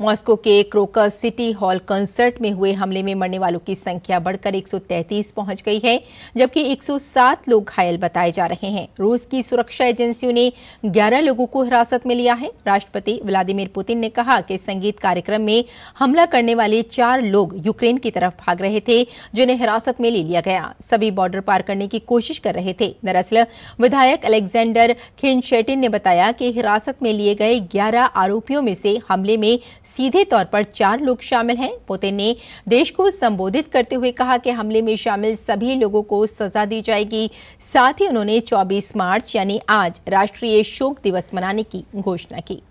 Moscow के crocus city hall concert में हुए हमले में मरने वालों की संख्या बढ़कर 133 पहुंच गई है जबकि 107 लोग घायल बताए जा रहे हैं रूस की सुरक्षा एजेंसियों ने 11 लोगों को हिरासत में लिया है राष्ट्रपति व्लादिमीर पुतिन ने कहा कि संगीत कार्यक्रम में हमला करने वाले चार लोग यूक्रेन की तरफ भाग रहे थे जिन्हें हिरासत में ले लिया गया सभी बॉर्डर पार करने की कोशिश कर रहे थे दरअसल विधायक अलेक्जेंडर खिनशेटिन ने बताया कि हिरासत में लिए गए ग्यारह आरोपियों में से हमले में सीधे तौर पर चार लोग शामिल हैं पुतिन ने देश को संबोधित करते हुए कहा कि हमले में शामिल सभी लोगों को सजा दी जाएगी साथ ही उन्होंने 24 मार्च यानी आज राष्ट्रीय शोक दिवस मनाने की घोषणा की